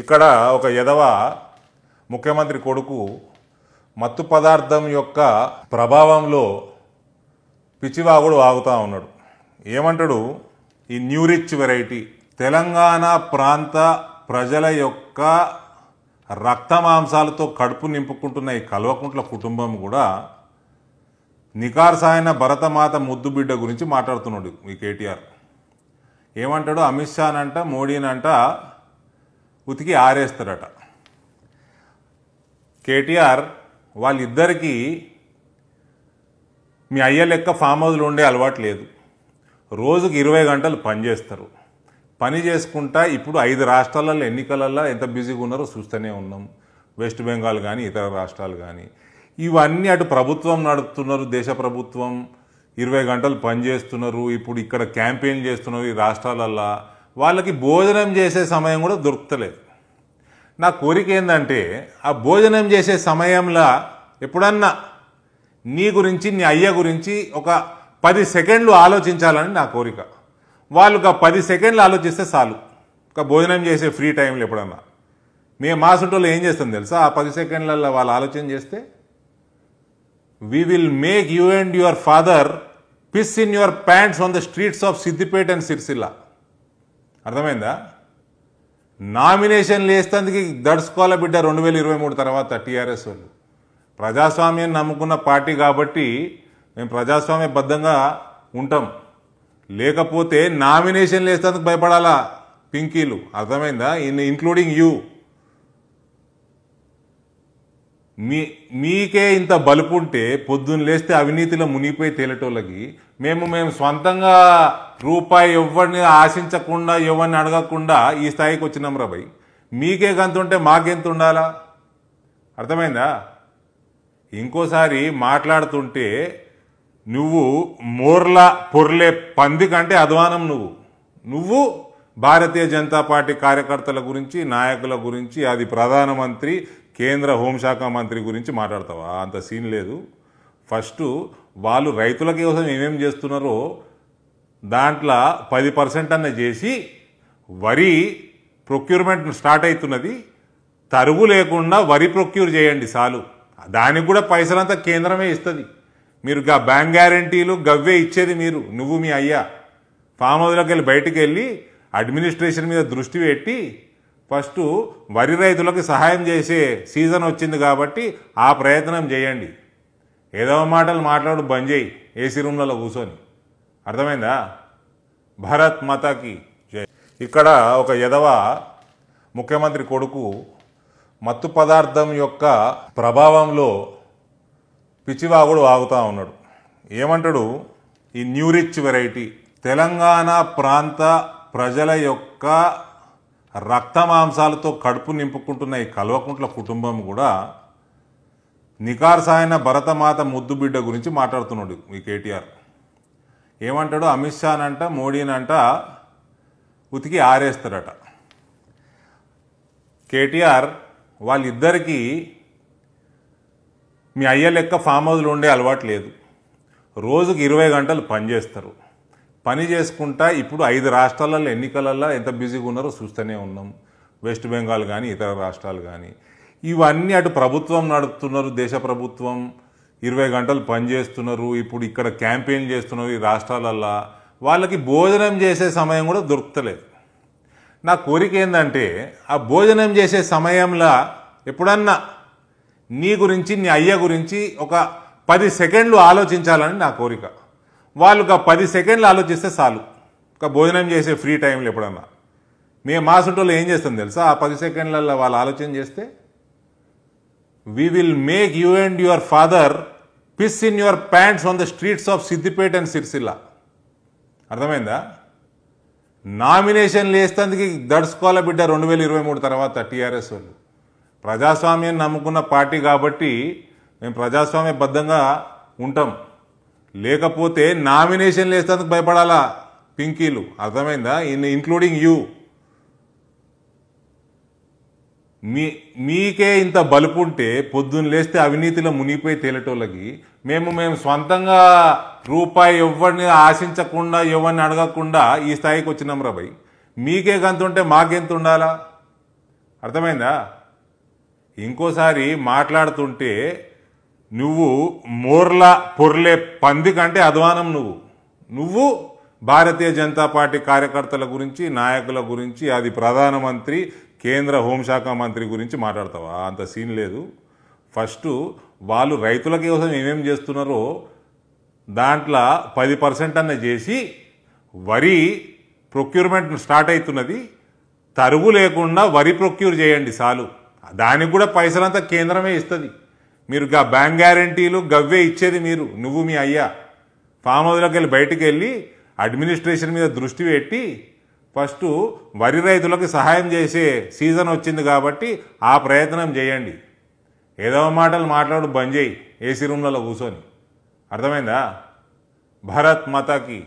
ఇక్కడ ఒక యదవ ముఖ్యమంత్రి కొడుకు మత్తు పదార్థం యొక్క ప్రభావంలో పిచ్చివాగుడు ఆగుతూ ఉన్నాడు ఏమంటాడు ఈ న్యూరిచ్ వెరైటీ తెలంగాణ ప్రాంత ప్రజల యొక్క రక్త మాంసాలతో కడుపు నింపుకుంటున్న ఈ కల్వకుంట్ల కుటుంబం కూడా నికార్సాయన భరతమాత ముద్దు బిడ్డ గురించి మాట్లాడుతున్నాడు ఈ కేటీఆర్ ఏమంటాడు అమిత్ అంట మోడీనంట ఉతికి ఆరేస్తాడట కేటీఆర్ వాళ్ళిద్దరికీ మీ అయ్య లెక్క ఫామ్ హౌస్లో ఉండే అలవాటు లేదు రోజుకి ఇరవై గంటలు పనిచేస్తారు పని చేసుకుంటా ఇప్పుడు ఐదు రాష్ట్రాలలో ఎన్నికలలో ఎంత బిజీగా ఉన్నారో చూస్తూనే ఉన్నాం వెస్ట్ బెంగాల్ కానీ ఇతర రాష్ట్రాలు కానీ ఇవన్నీ అటు ప్రభుత్వం నడుపుతున్నారు దేశ ప్రభుత్వం ఇరవై గంటలు పనిచేస్తున్నారు ఇప్పుడు ఇక్కడ క్యాంపెయిన్ చేస్తున్నారు ఈ రాష్ట్రాలల్లో వాళ్ళకి భోజనం చేసే సమయం కూడా దొరుకుతలేదు నా కోరిక ఏంటంటే ఆ భోజనం చేసే సమయంలో ఎప్పుడన్నా నీ గురించి నీ అయ్య గురించి ఒక పది సెకండ్లు ఆలోచించాలని నా కోరిక వాళ్ళు ఒక పది సెకండ్లు ఆలోచిస్తే చాలు ఒక భోజనం చేసే ఫ్రీ టైంలో ఎప్పుడన్నా మేము మా సుంటోళ్ళు ఏం చేస్తాం తెలుసా ఆ పది సెకండ్లలో వాళ్ళు ఆలోచన చేస్తే we will make you and your father piss in your pants on the streets of Siddipet and Sircilla అర్థమైందా నామినేషన్లు వేసేందుకు దడుచుకోవాలి బిడ్డ రెండు వేల ఇరవై మూడు తర్వాత టీఆర్ఎస్ వాళ్ళు ప్రజాస్వామ్యం నమ్ముకున్న పార్టీ కాబట్టి మేము ప్రజాస్వామ్యబద్ధంగా ఉంటాం లేకపోతే నామినేషన్లు వేసేందుకు భయపడాలా పింకీలు అర్థమైందా ఇన్ ఇంక్లూడింగ్ యూ మీ మీకే ఇంత బలుపు ఉంటే పొద్దున్న లేస్తే అవినీతిలో మునిగిపోయి తేలటోళ్ళకి మేము మేము సొంతంగా రూపాయి ఎవరిని ఆశించకుండా ఎవరిని అడగకుండా ఈ స్థాయికి వచ్చినాం రా భయ్ మీకే గంత ఉంటే మాకెంత ఉండాలా అర్థమైందా ఇంకోసారి మాట్లాడుతుంటే నువ్వు మోర్ల పొర్లే పంది కంటే అధ్వానం నువ్వు నువ్వు భారతీయ జనతా పార్టీ కార్యకర్తల గురించి నాయకుల గురించి అది ప్రధానమంత్రి కేంద్ర హోంశాఖ మంత్రి గురించి మాట్లాడతావా అంత సీన్ లేదు ఫస్ట్ వాళ్ళు రైతుల కోసం ఏమేమి చేస్తున్నారో దాంట్లో పది పర్సెంట్ అన్న చేసి వరి ప్రొక్యూర్మెంట్ స్టార్ట్ అవుతున్నది తరుగు లేకుండా వరి ప్రొక్యూర్ చేయండి చాలు దానికి కూడా పైసలంతా కేంద్రమే ఇస్తుంది మీరు గా బ్యాంక్ గ్యారంటీలు గవ్వే ఇచ్చేది మీరు నువ్వు మీ అయ్యా ఫామ్ హౌస్లోకి వెళ్ళి బయటకు వెళ్ళి అడ్మినిస్ట్రేషన్ మీద దృష్టి పెట్టి ఫస్ట్ వరి రైతులకు సహాయం చేసే సీజన్ వచ్చింది కాబట్టి ఆ ప్రయత్నం చేయండి ఏదో మాటలు మాట్లాడు బంద్ చేయి ఏసీ రూమ్లలో కూర్చొని అర్థమైందా భరత్ మాతాకి ఇక్కడ ఒక యదవ ముఖ్యమంత్రి కొడుకు మత్తు పదార్థం యొక్క ప్రభావంలో పిచ్చివాగుడు ఆగుతూ ఉన్నాడు ఏమంటాడు ఈ న్యూరిచ్ వెరైటీ తెలంగాణ ప్రాంత ప్రజల యొక్క రక్త మాంసాలతో కడుపు నింపుకుంటున్న ఈ కల్వకుంట్ల కుటుంబం కూడా నికార్సాయన భరతమాత ముద్దు బిడ్డ గురించి మాట్లాడుతున్నాడు ఈ కేటీఆర్ ఏమంటాడు అమిత్ షానంట మోడీనంట ఉతికి ఆరేస్తాడట కేటీఆర్ వాళ్ళిద్దరికీ మీ అయ్య లెక్క ఫామ్ హౌస్లు ఉండే అలవాటు లేదు రోజుకి ఇరవై గంటలు పనిచేస్తారు పని చేసుకుంటా ఇప్పుడు ఐదు రాష్ట్రాలలో ఎన్నికలలో ఎంత బిజీగా ఉన్నారో చూస్తూనే ఉన్నాం వెస్ట్ బెంగాల్ కానీ ఇతర రాష్ట్రాలు కానీ ఇవన్నీ అటు ప్రభుత్వం నడుపుతున్నారు దేశ ప్రభుత్వం ఇరవై గంటలు పనిచేస్తున్నారు ఇప్పుడు ఇక్కడ క్యాంపెయిన్ చేస్తున్నారు ఈ రాష్ట్రాలల్లో వాళ్ళకి భోజనం చేసే సమయం కూడా దొరుకుతలేదు నా కోరిక ఏంటంటే ఆ భోజనం చేసే సమయంలో ఎప్పుడన్నా నీ గురించి నీ అయ్య గురించి ఒక పది సెకండ్లు ఆలోచించాలని నా కోరిక వాళ్ళు ఒక పది సెకండ్లు ఆలోచిస్తే చాలు ఒక భోజనం చేసే ఫ్రీ టైంలో ఎప్పుడన్నా మేము మా చుట్టూలో ఏం చేస్తుంది తెలుసా ఆ పది సెకండ్లలో వాళ్ళు ఆలోచన చేస్తే we will make you and your father piss in your pants on the streets of Siddipet and Sircilla అర్థమైందా నామినేషన్ లేస్తే దడుచుకోవాల బిడ్డ రెండు వేల ఇరవై మూడు తర్వాత టీఆర్ఎస్ వాళ్ళు ప్రజాస్వామ్యం నమ్ముకున్న పార్టీ కాబట్టి మేము ప్రజాస్వామ్యబద్ధంగా ఉంటాం లేకపోతే నామినేషన్లు వేసేందుకు భయపడాలా పింకీలు అర్థమైందా ఇన్ ఇంక్లూడింగ్ యూ మీ మీకే ఇంత బలుపు ఉంటే పొద్దున్న లేస్తే అవినీతిలో మునిగిపోయి తేలటోళ్ళకి మేము మేము స్వంతంగా రూపాయి ఎవరిని ఆశించకుండా ఎవరిని అడగకుండా ఈ స్థాయికి వచ్చినాం రాబాయ్ మీకే గంత ఉంటే మాకెంత ఉండాలా అర్థమైందా ఇంకోసారి మాట్లాడుతుంటే నువ్వు మోర్ల పొర్లే పంది కంటే అధ్వానం నువ్వు నువ్వు భారతీయ జనతా పార్టీ కార్యకర్తల గురించి నాయకుల గురించి అది ప్రధానమంత్రి కేంద్ర హోంశాఖ మంత్రి గురించి మాట్లాడతావా అంత సీన్ లేదు ఫస్ట్ వాళ్ళు రైతుల కోసం ఏమేమి చేస్తున్నారో దాంట్లో పది పర్సెంట్ అన్న చేసి వరి ప్రొక్యూర్మెంట్ స్టార్ట్ అవుతున్నది తరుగు లేకుండా వరి ప్రొక్యూర్ చేయండి చాలు దానికి కూడా పైసలంతా కేంద్రమే ఇస్తుంది మీరు గా బ్యాంక్ గ్యారంటీలు గవ్వే ఇచ్చేది మీరు నువ్వు మీ అయ్యా ఫామ్ హౌస్లోకి వెళ్ళి బయటకు వెళ్ళి అడ్మినిస్ట్రేషన్ మీద దృష్టి పెట్టి ఫస్ట్ వరి రైతులకు సహాయం చేసే సీజన్ వచ్చింది కాబట్టి ఆ ప్రయత్నం చేయండి ఏదో మాటలు మాట్లాడు బంద్ చేయి ఏసీ రూమ్లలో కూర్చొని అర్థమైందా భరత్ మాతాకి